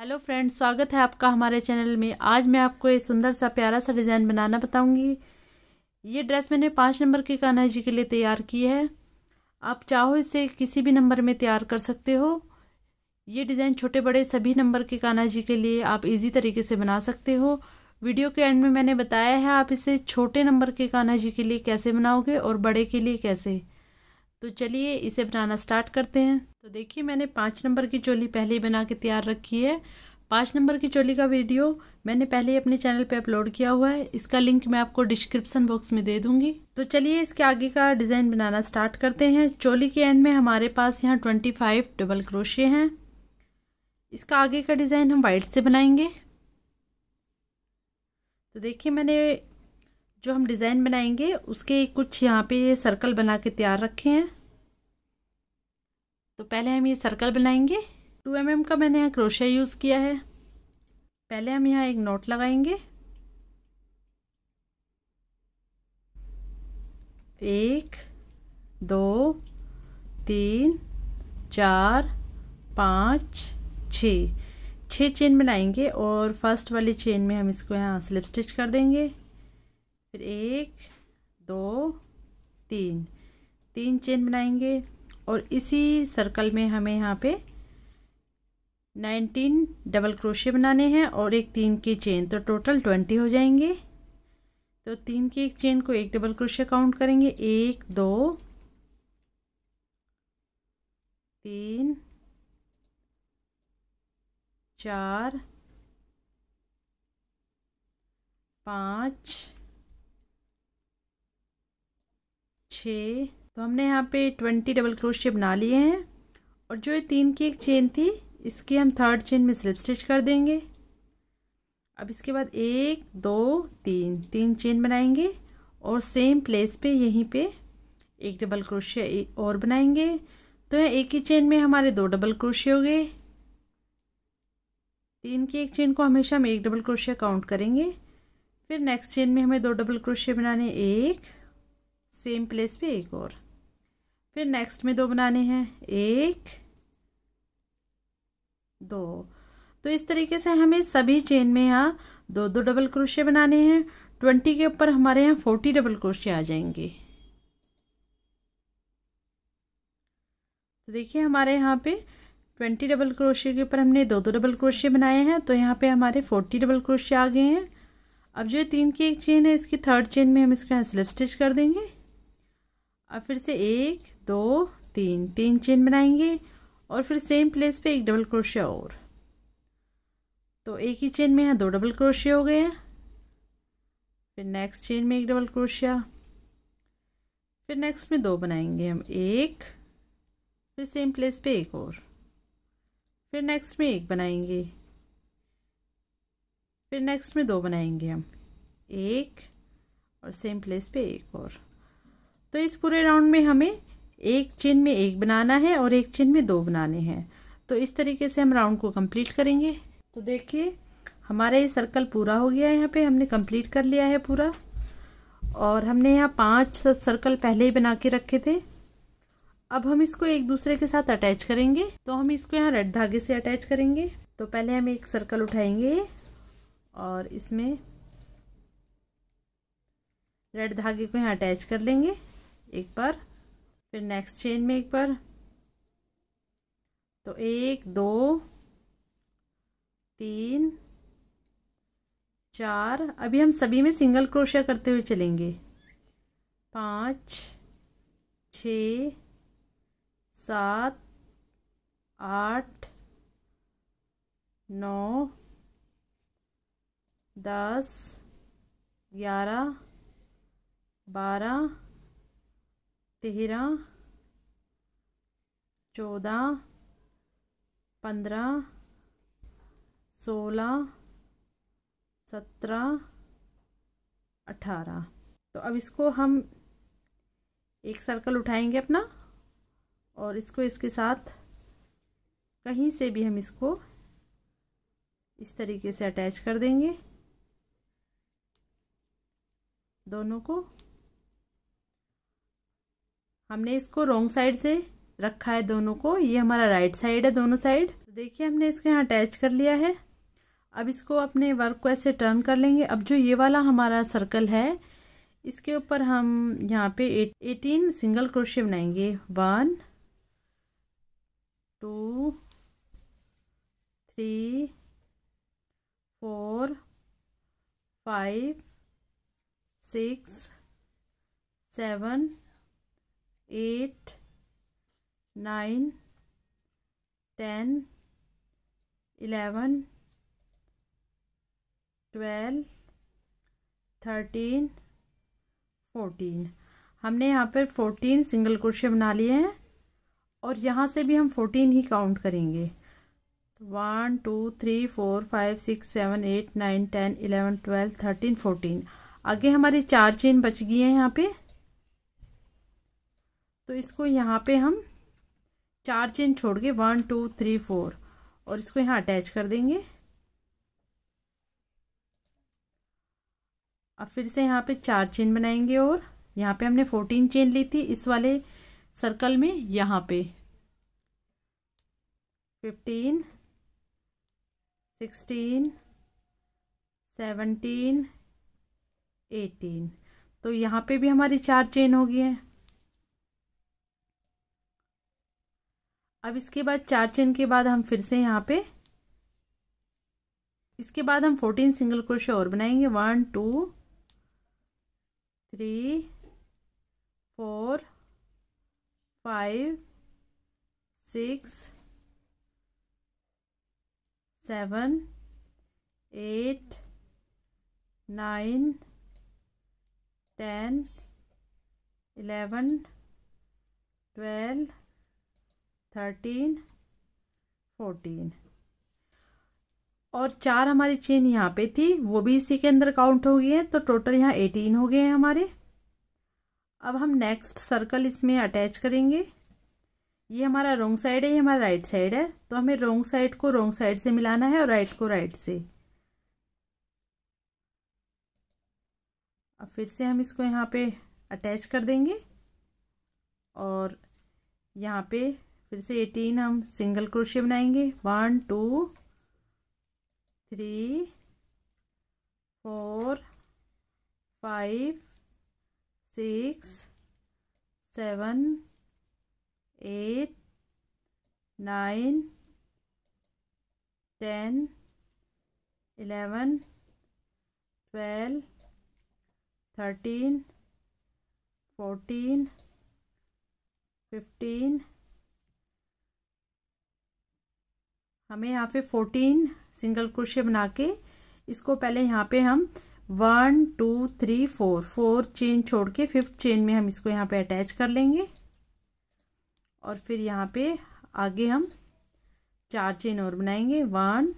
hello friends स्वागत है आपका हमारे चैनल में आज मैं आपको ये सुंदर सा प्यारा सा डिज़ाइन बनाना बताऊंगी ये ड्रेस मैंने पाँच नंबर के कान्हा जी के लिए तैयार की है आप चाहो इसे किसी भी नंबर में तैयार कर सकते हो ये डिज़ाइन छोटे बड़े सभी नंबर के कान्हा जी के लिए आप इजी तरीके से बना सकते हो वीडियो के एंड में मैंने बताया है आप इसे छोटे नंबर के कान्हा जी के लिए कैसे बनाओगे और बड़े के लिए कैसे तो चलिए इसे बनाना स्टार्ट करते हैं तो देखिए मैंने पाँच नंबर की चोली पहले ही बना के तैयार रखी है पाँच नंबर की चोली का वीडियो मैंने पहले ही अपने चैनल पे अपलोड किया हुआ है इसका लिंक मैं आपको डिस्क्रिप्शन बॉक्स में दे दूंगी तो चलिए इसके आगे का डिज़ाइन बनाना स्टार्ट करते हैं चोली के एंड में हमारे पास यहाँ ट्वेंटी फाइव डबल क्रोशे हैं इसका आगे का डिज़ाइन हम वाइट से बनाएंगे तो देखिए मैंने जो हम डिज़ाइन बनाएंगे उसके कुछ यहाँ पे सर्कल बना के तैयार रखे हैं तो पहले हम ये सर्कल बनाएंगे टू एम mm का मैंने यहाँ क्रोशा यूज़ किया है पहले हम यहाँ एक नोट लगाएंगे एक दो तीन चार पाँच छ छः चेन बनाएंगे और फर्स्ट वाली चेन में हम इसको यहाँ स्लिप स्टिच कर देंगे फिर एक दो तीन तीन चेन बनाएंगे और इसी सर्कल में हमें यहाँ पे नाइनटीन डबल क्रोशे बनाने हैं और एक तीन की चेन तो टोटल ट्वेंटी हो जाएंगे तो तीन की एक चेन को एक डबल क्रोशे काउंट करेंगे एक दो तीन चार पाँच छः तो हमने यहाँ पे ट्वेंटी डबल क्रोशिया बना लिए हैं और जो ये तीन की एक चेन थी इसकी हम थर्ड चेन में स्लिप स्टिच कर देंगे अब इसके बाद एक दो तीन तीन चेन बनाएंगे और सेम प्लेस पे यहीं पे एक डबल क्रोशिया और बनाएंगे तो यहाँ एक ही चेन में हमारे दो डबल क्रोशिया हो गए तीन की एक चेन को हमेशा हम एक डबल क्रोशिया काउंट करेंगे फिर नेक्स्ट चेन में हमें दो डबल क्रोशिया बनाने एक सेम प्लेस पे एक और फिर नेक्स्ट में दो बनाने हैं एक दो तो इस तरीके से हमें सभी चेन में यहाँ दो दो डबल क्रोशिया बनाने हैं ट्वेंटी के ऊपर हमारे यहाँ फोर्टी डबल क्रोशिया आ जाएंगे तो देखिए हमारे यहाँ पे ट्वेंटी डबल क्रोशिया के ऊपर हमने दो दो डबल क्रोशिया बनाए हैं तो यहाँ पे हमारे फोर्टी डबल क्रोशिया आ गए हैं अब जो तीन की एक चेन है इसकी थर्ड चेन में हम इसको यहाँ स्लिप स्टिच कर देंगे अब फिर से एक दो तीन तीन चेन बनाएंगे और फिर सेम प्लेस पे एक डबल क्रोशिया और तो एक ही चेन में यहाँ दो डबल क्रोशिया हो गए फिर नेक्स्ट चेन में एक डबल क्रोशिया फिर नेक्स्ट में दो बनाएंगे हम एक फिर सेम प्लेस पे एक और फिर नेक्स्ट में एक बनाएंगे फिर नेक्स्ट में दो बनाएंगे हम एक और सेम प्लेस पे एक और तो इस पूरे राउंड में हमें एक चेन में एक बनाना है और एक चेन में दो बनाने हैं तो इस तरीके से हम राउंड को कंप्लीट करेंगे तो देखिए हमारा ये सर्कल पूरा हो गया है यहाँ पे हमने कंप्लीट कर लिया है पूरा और हमने यहाँ पांच सर्कल पहले ही बना के रखे थे अब हम इसको एक दूसरे के साथ अटैच करेंगे तो हम इसको यहाँ रेड धागे से अटैच करेंगे तो पहले हम एक सर्कल उठाएंगे और इसमें रेड धागे को यहाँ अटैच कर लेंगे एक बार फिर नेक्स्ट चेन में एक बार तो एक दो तीन चार अभी हम सभी में सिंगल क्रोशिया करते हुए चलेंगे पाँच छ सात आठ नौ दस ग्यारह बारह तेरह चौदह पंद्रह सोलह सत्रह अठारह तो अब इसको हम एक सर्कल उठाएंगे अपना और इसको इसके साथ कहीं से भी हम इसको इस तरीके से अटैच कर देंगे दोनों को हमने इसको रॉन्ग साइड से रखा है दोनों को ये हमारा राइट साइड है दोनों साइड तो देखिए हमने इसको यहाँ अटैच कर लिया है अब इसको अपने वर्क को ऐसे टर्न कर लेंगे अब जो ये वाला हमारा सर्कल है इसके ऊपर हम यहाँ पे एटीन सिंगल क्रोशे बनाएंगे one two three four five six seven eight nine ten eleven twelve thirteen fourteen हमने यहाँ पर फोर्टीन सिंगल क्रोशे बना लिए हैं और यहाँ से भी हम फोर्टीन ही काउंट करेंगे one two three four five six seven eight nine ten eleven twelve thirteen fourteen आगे हमारी चार चेन बच गई है यहाँ पे तो इसको यहाँ पे हम चार चेन छोड़ के वन टू थ्री फोर और इसको यहाँ अटैच कर देंगे अब फिर से यहाँ पे चार चेन बनाएंगे और यहाँ पे हमने फोर्टीन चेन ली थी इस वाले सर्कल में यहाँ पे फिफ्टीन सिक्सटीन सेवनटीन एटीन तो यहाँ पे भी हमारी चार चेन हो गई है अब इसके बाद चार चेन के बाद हम फिर से यहाँ पे इसके बाद हम फोर्टीन सिंगल क्रोशे और बनाएंगे one two three four five six seven eight nine ten eleven twelve thirteen fourteen और चार हमारी चेन यहाँ पे थी वो भी इसी के अंदर काउंट हो गई है तो टोटल यहाँ एटीन हो गए हैं हमारे अब हम नेक्स्ट सर्कल इसमें अटैच करेंगे ये हमारा रोंग साइड है ये हमारा राइट साइड है तो हमें रोंग साइड को रोंग साइड से मिलाना है और राइट को राइट से अब फिर से हम इसको यहाँ पे अटैच कर देंगे और यहाँ पे फिर से एटीन हम सिंगल क्रोशिया बनाएंगे one two three four five six seven eight nine ten eleven twelve thirteen fourteen fifteen हमें यहाँ पे फोर्टीन सिंगल क्रोशे बना के इसको पहले यहाँ पे हम one two three four four chain छोड़ के फिफ्थ चेन में हम इसको यहाँ पे अटैच कर लेंगे और फिर यहाँ पे आगे हम चार चेन और बनाएंगे वन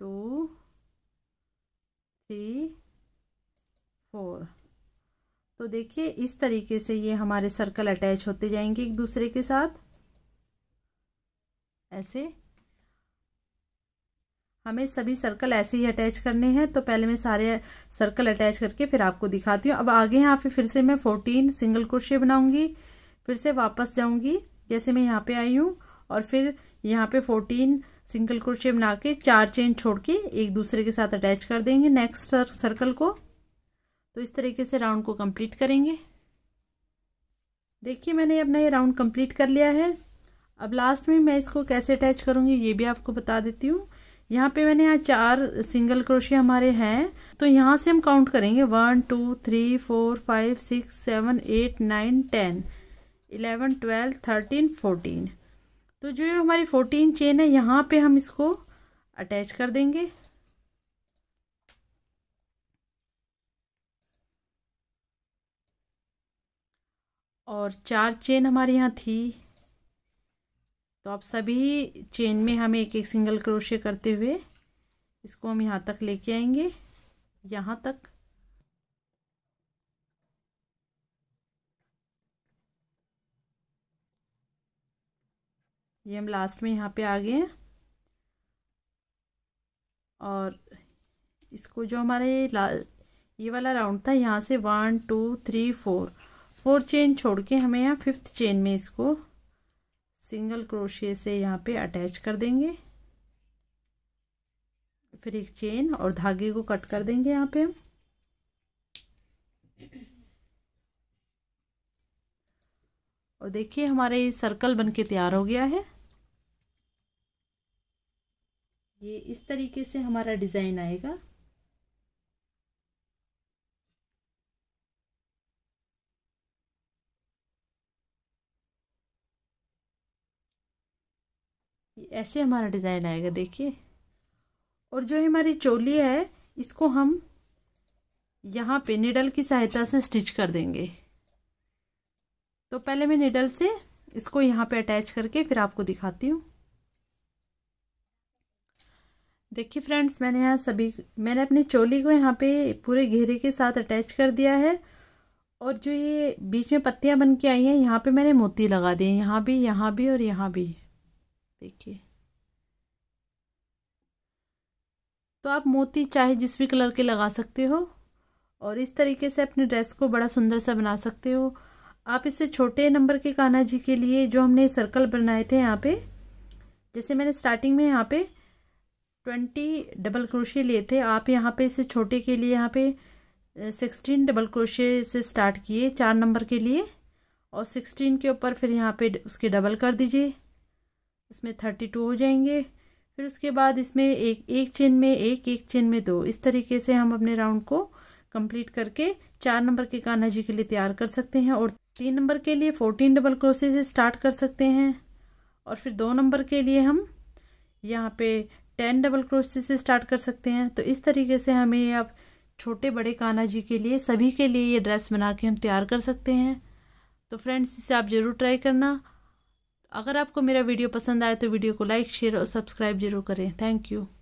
टू थ्री फोर तो देखिए इस तरीके से ये हमारे सर्कल अटैच होते जाएंगे एक दूसरे के साथ ऐसे हमें सभी सर्कल ऐसे ही अटैच करने हैं तो पहले मैं सारे सर्कल अटैच करके फिर आपको दिखाती हूँ अब आगे यहाँ पे फिर से मैं फोर्टीन सिंगल क्रोशे बनाऊंगी फिर से वापस जाऊंगी जैसे मैं यहाँ पे आई हूँ और फिर यहाँ पे फोर्टीन सिंगल क्रोशे बना के चार चेन छोड़ के एक दूसरे के साथ अटैच कर देंगे नेक्स्ट सर्कल को तो इस तरीके से राउंड को कम्प्लीट करेंगे देखिए मैंने अपना ये राउंड कम्प्लीट कर लिया है अब लास्ट में मैं इसको कैसे अटैच करूँगी ये भी आपको बता देती हूँ यहाँ पे मैंने यहाँ चार सिंगल क्रोशिया हमारे हैं तो यहाँ से हम काउंट करेंगे one two three four five six seven eight nine ten eleven twelve thirteen fourteen तो जो हमारी फोर्टीन चेन है यहाँ पे हम इसको अटैच कर देंगे और चार चेन हमारे यहाँ थी तो आप सभी चेन में हमें एक एक सिंगल क्रोशे करते हुए इसको हम यहाँ तक लेके आएंगे यहाँ तक ये हम लास्ट में यहाँ पे आ गए हैं और इसको जो हमारे ये वाला राउंड था यहाँ से one two three four four chain छोड़ के हमें यहाँ फिफ्थ चेन में इसको सिंगल क्रोशिए से यहाँ पे अटैच कर देंगे फिर एक चेन और धागे को कट कर देंगे यहाँ पे हम और देखिए हमारे ये सर्कल बनके तैयार हो गया है ये इस तरीके से हमारा डिज़ाइन आएगा ऐसे हमारा डिज़ाइन आएगा देखिए और जो हमारी चोली है इसको हम यहाँ पे निडल की सहायता से स्टिच कर देंगे तो पहले मैं निडल से इसको यहाँ पे अटैच करके फिर आपको दिखाती हूँ देखिए फ्रेंड्स मैंने यहाँ सभी मैंने अपनी चोली को यहाँ पे पूरे घेरे के साथ अटैच कर दिया है और जो ये बीच में पत्तियाँ बन के आई हैं यहाँ पे मैंने मोती लगा दिए यहाँ भी यहाँ भी और यहाँ भी देखिए तो आप मोती चाहे जिस भी कलर के लगा सकते हो और इस तरीके से अपने ड्रेस को बड़ा सुंदर सा बना सकते हो आप इसे छोटे नंबर के कान्हा जी के लिए जो हमने सर्कल बनाए थे यहाँ पे जैसे मैंने स्टार्टिंग में यहाँ पे ट्वेंटी डबल क्रोशे लिए थे आप यहाँ पे इसे छोटे के लिए यहाँ पे सिक्सटीन डबल क्रोशे से स्टार्ट किए चार नंबर के लिए और सिक्सटीन के ऊपर फिर यहाँ पे उसके डबल कर दीजिए इसमें थर्टी टू हो जाएंगे फिर उसके बाद इसमें एक एक चेन में एक एक चेन में दो इस तरीके से हम अपने राउंड को कंप्लीट करके चार नंबर के कान्हा जी के लिए तैयार कर सकते हैं और तीन नंबर के लिए फोर्टीन डबल क्रोसे से स्टार्ट कर सकते हैं और फिर दो नंबर के लिए हम यहाँ पे टेन डबल क्रोसे से स्टार्ट कर सकते हैं तो इस तरीके से हमें आप छोटे बड़े कान्हा जी के लिए सभी के लिए ये ड्रेस बना के हम तैयार कर सकते हैं तो फ्रेंड्स इसे आप ज़रूर ट्राई करना अगर आपको मेरा वीडियो पसंद आए तो वीडियो को लाइक शेयर और सब्सक्राइब जरूर करें थैंक यू